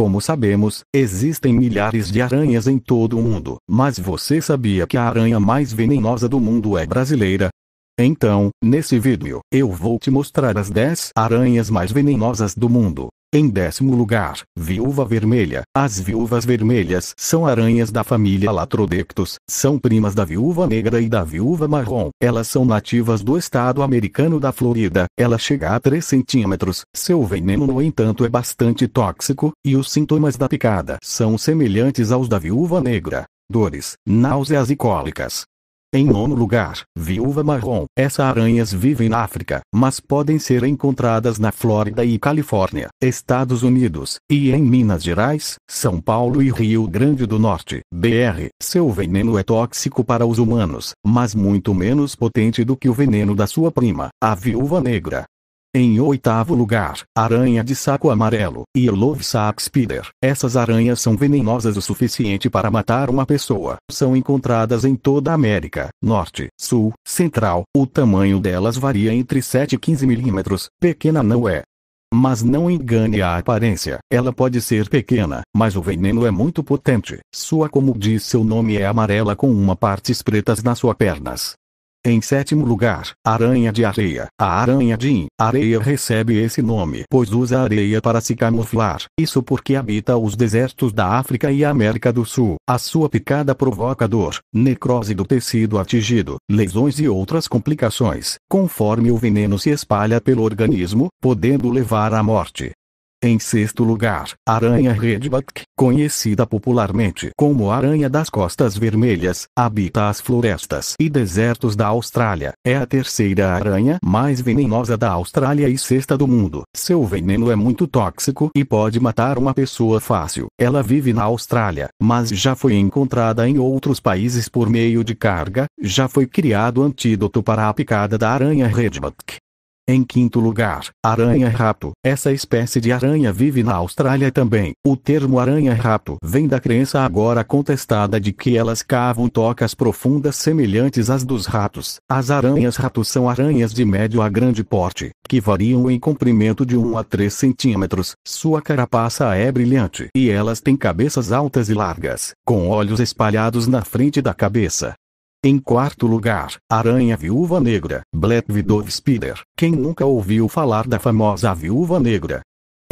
Como sabemos, existem milhares de aranhas em todo o mundo, mas você sabia que a aranha mais venenosa do mundo é brasileira? Então, nesse vídeo, eu vou te mostrar as 10 aranhas mais venenosas do mundo. Em décimo lugar, viúva vermelha. As viúvas vermelhas são aranhas da família Latrodectus, são primas da viúva negra e da viúva marrom. Elas são nativas do estado americano da Florida. Ela chega a 3 centímetros. Seu veneno, no entanto, é bastante tóxico, e os sintomas da picada são semelhantes aos da viúva negra dores, náuseas e cólicas. Em nono lugar, viúva marrom. Essas aranhas vivem na África, mas podem ser encontradas na Flórida e Califórnia, Estados Unidos, e em Minas Gerais, São Paulo e Rio Grande do Norte. BR. Seu veneno é tóxico para os humanos, mas muito menos potente do que o veneno da sua prima, a viúva negra. Em oitavo lugar, aranha de saco amarelo, e Yellow Sack Spider. Essas aranhas são venenosas o suficiente para matar uma pessoa. São encontradas em toda a América, Norte, Sul, Central. O tamanho delas varia entre 7 e 15 milímetros, pequena não é. Mas não engane a aparência, ela pode ser pequena, mas o veneno é muito potente. Sua como diz seu nome é amarela com uma partes pretas nas suas pernas. Em sétimo lugar, aranha de areia. A aranha de areia recebe esse nome pois usa areia para se camuflar. Isso porque habita os desertos da África e América do Sul. A sua picada provoca dor, necrose do tecido atingido, lesões e outras complicações, conforme o veneno se espalha pelo organismo, podendo levar à morte. Em sexto lugar, aranha redback, conhecida popularmente como aranha das costas vermelhas, habita as florestas e desertos da Austrália. É a terceira aranha mais venenosa da Austrália e sexta do mundo. Seu veneno é muito tóxico e pode matar uma pessoa fácil. Ela vive na Austrália, mas já foi encontrada em outros países por meio de carga. Já foi criado antídoto para a picada da aranha redback. Em quinto lugar, aranha-rato. Essa espécie de aranha vive na Austrália também. O termo aranha-rato vem da crença agora contestada de que elas cavam tocas profundas semelhantes às dos ratos. As aranhas-ratos são aranhas de médio a grande porte, que variam em comprimento de 1 a 3 centímetros. Sua carapaça é brilhante e elas têm cabeças altas e largas, com olhos espalhados na frente da cabeça. Em quarto lugar, Aranha Viúva Negra, Black Widow Spider. Quem nunca ouviu falar da famosa Viúva Negra,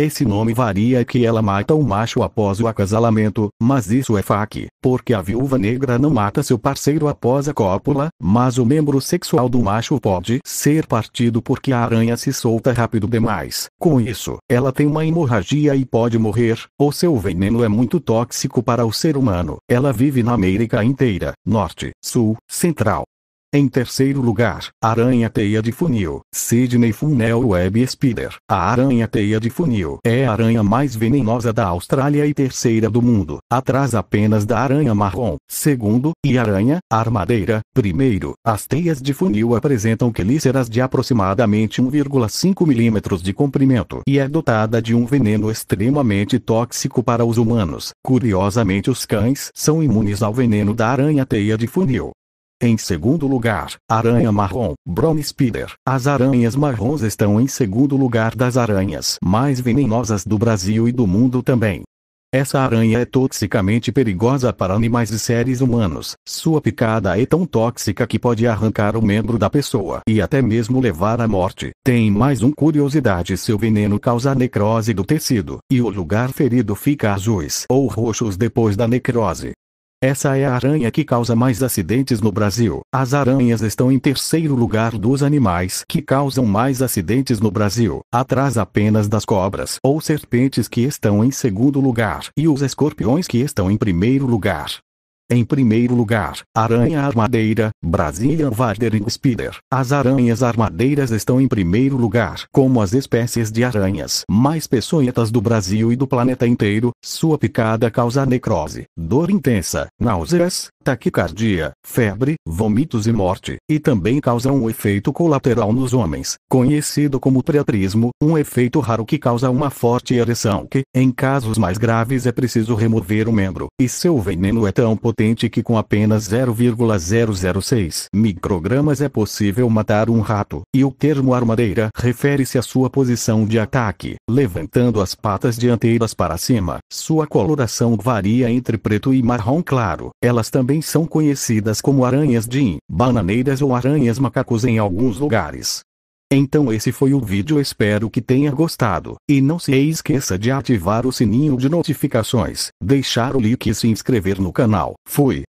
esse nome varia que ela mata o macho após o acasalamento, mas isso é fac, porque a viúva negra não mata seu parceiro após a cópula, mas o membro sexual do macho pode ser partido porque a aranha se solta rápido demais. Com isso, ela tem uma hemorragia e pode morrer, ou seu veneno é muito tóxico para o ser humano. Ela vive na América inteira, norte, sul, central, em terceiro lugar, aranha teia de funil. Sidney Funnel Web Spider. A aranha teia de funil é a aranha mais venenosa da Austrália e terceira do mundo, atrás apenas da aranha marrom. Segundo, e aranha, armadeira. Primeiro, as teias de funil apresentam quelíceras de aproximadamente 1,5 milímetros de comprimento e é dotada de um veneno extremamente tóxico para os humanos. Curiosamente, os cães são imunes ao veneno da aranha teia de funil. Em segundo lugar, aranha marrom, brown spider. As aranhas marrons estão em segundo lugar das aranhas mais venenosas do Brasil e do mundo também. Essa aranha é toxicamente perigosa para animais e seres humanos. Sua picada é tão tóxica que pode arrancar o membro da pessoa e até mesmo levar à morte. Tem mais uma curiosidade: seu veneno causa necrose do tecido, e o lugar ferido fica azuis ou roxos depois da necrose. Essa é a aranha que causa mais acidentes no Brasil. As aranhas estão em terceiro lugar dos animais que causam mais acidentes no Brasil, atrás apenas das cobras ou serpentes que estão em segundo lugar e os escorpiões que estão em primeiro lugar. Em primeiro lugar, aranha armadeira, Brasilian Wadering Spider. As aranhas armadeiras estão em primeiro lugar, como as espécies de aranhas mais peçonhentas do Brasil e do planeta inteiro. Sua picada causa necrose, dor intensa, náuseas, taquicardia, febre, vômitos e morte, e também causa um efeito colateral nos homens, conhecido como priatrismo, um efeito raro que causa uma forte ereção que, em casos mais graves é preciso remover o membro, e seu veneno é tão potente que com apenas 0,006 microgramas é possível matar um rato, e o termo armadeira refere-se à sua posição de ataque, levantando as patas dianteiras para cima, sua coloração varia entre preto e marrom claro, elas também também são conhecidas como aranhas de bananeiras ou aranhas macacos em alguns lugares. Então esse foi o vídeo espero que tenha gostado, e não se esqueça de ativar o sininho de notificações, deixar o like e se inscrever no canal. Fui!